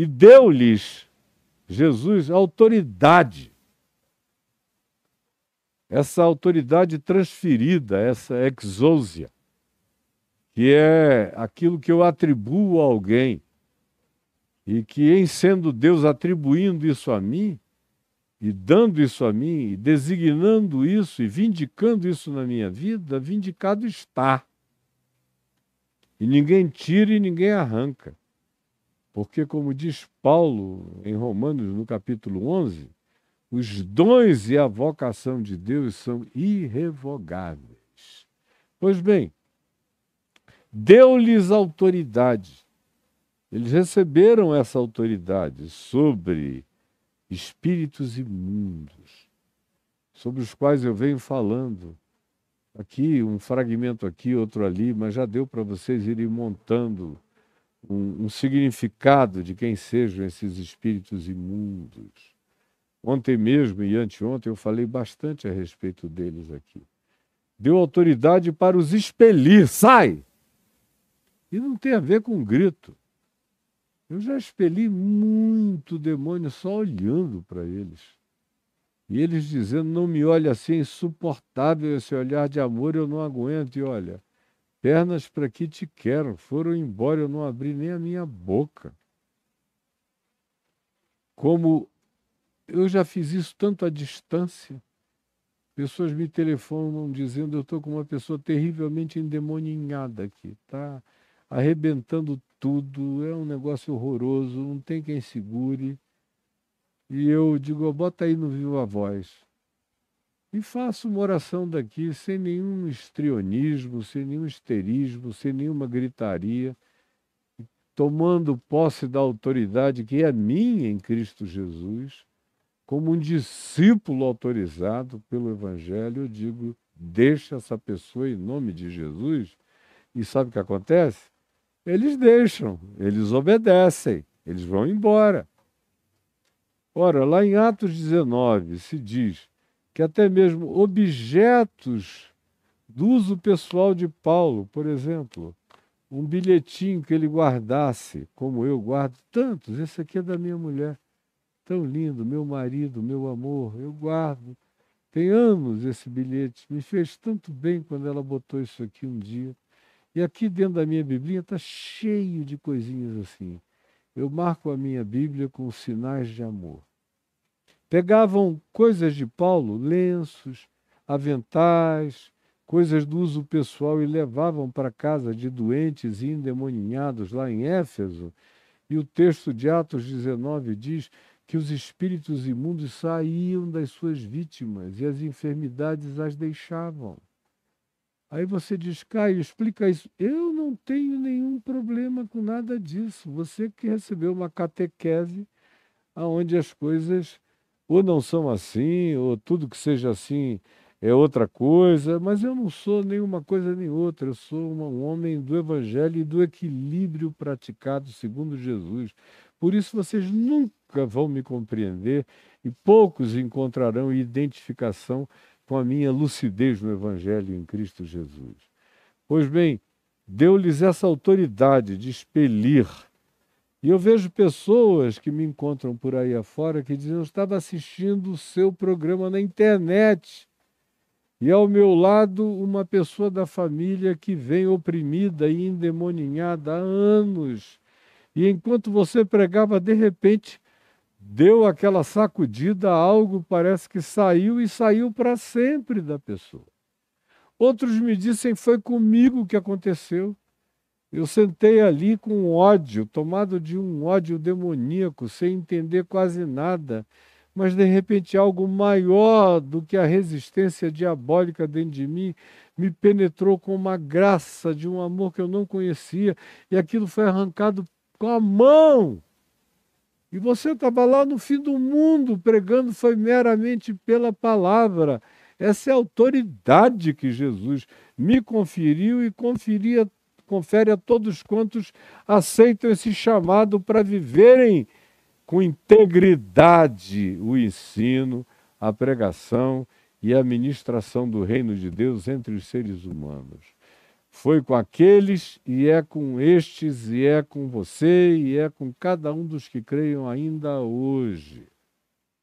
E deu-lhes Jesus autoridade. Essa autoridade transferida, essa exousia, que é aquilo que eu atribuo a alguém. E que, em sendo Deus atribuindo isso a mim, e dando isso a mim, e designando isso, e vindicando isso na minha vida, vindicado está. E ninguém tira e ninguém arranca. Porque, como diz Paulo em Romanos, no capítulo 11, os dons e a vocação de Deus são irrevogáveis. Pois bem, deu-lhes autoridade. Eles receberam essa autoridade sobre espíritos imundos, sobre os quais eu venho falando. Aqui, um fragmento aqui, outro ali, mas já deu para vocês irem montando um, um significado de quem sejam esses espíritos imundos. Ontem mesmo e anteontem eu falei bastante a respeito deles aqui. Deu autoridade para os expelir, sai! E não tem a ver com um grito. Eu já expeli muito demônio só olhando para eles. E eles dizendo: Não me olhe assim, é insuportável esse olhar de amor, eu não aguento. E olha, Pernas para que te quero, foram embora, eu não abri nem a minha boca. Como eu já fiz isso tanto à distância, pessoas me telefonam dizendo: eu estou com uma pessoa terrivelmente endemoninhada aqui, tá? arrebentando tudo, é um negócio horroroso, não tem quem segure. E eu digo, bota aí no Viva Voz. E faço uma oração daqui sem nenhum estrionismo, sem nenhum histerismo, sem nenhuma gritaria, tomando posse da autoridade que é minha em Cristo Jesus, como um discípulo autorizado pelo Evangelho, eu digo: deixa essa pessoa em nome de Jesus. E sabe o que acontece? Eles deixam, eles obedecem, eles vão embora. Ora, lá em Atos 19 se diz que até mesmo objetos do uso pessoal de Paulo, por exemplo, um bilhetinho que ele guardasse, como eu guardo tantos, esse aqui é da minha mulher, tão lindo, meu marido, meu amor, eu guardo. Tem anos esse bilhete, me fez tanto bem quando ela botou isso aqui um dia. E aqui dentro da minha Bíblia está cheio de coisinhas assim. Eu marco a minha Bíblia com sinais de amor. Pegavam coisas de Paulo, lenços, aventais, coisas do uso pessoal e levavam para casa de doentes e endemoninhados lá em Éfeso. E o texto de Atos 19 diz que os espíritos imundos saíam das suas vítimas e as enfermidades as deixavam. Aí você diz, Caio, explica isso. Eu não tenho nenhum problema com nada disso. Você que recebeu uma catequese onde as coisas ou não são assim, ou tudo que seja assim é outra coisa, mas eu não sou nenhuma coisa nem outra, eu sou um homem do Evangelho e do equilíbrio praticado segundo Jesus. Por isso vocês nunca vão me compreender e poucos encontrarão identificação com a minha lucidez no Evangelho em Cristo Jesus. Pois bem, deu-lhes essa autoridade de expelir e eu vejo pessoas que me encontram por aí afora que dizem: Eu estava assistindo o seu programa na internet. E ao meu lado, uma pessoa da família que vem oprimida e endemoninhada há anos. E enquanto você pregava, de repente, deu aquela sacudida, algo parece que saiu e saiu para sempre da pessoa. Outros me dizem Foi comigo que aconteceu. Eu sentei ali com ódio, tomado de um ódio demoníaco, sem entender quase nada, mas de repente algo maior do que a resistência diabólica dentro de mim me penetrou com uma graça de um amor que eu não conhecia, e aquilo foi arrancado com a mão. E você estava lá no fim do mundo pregando, foi meramente pela palavra. Essa é a autoridade que Jesus me conferiu e conferia confere a todos quantos aceitam esse chamado para viverem com integridade o ensino, a pregação e a ministração do reino de Deus entre os seres humanos. Foi com aqueles e é com estes e é com você e é com cada um dos que creiam ainda hoje.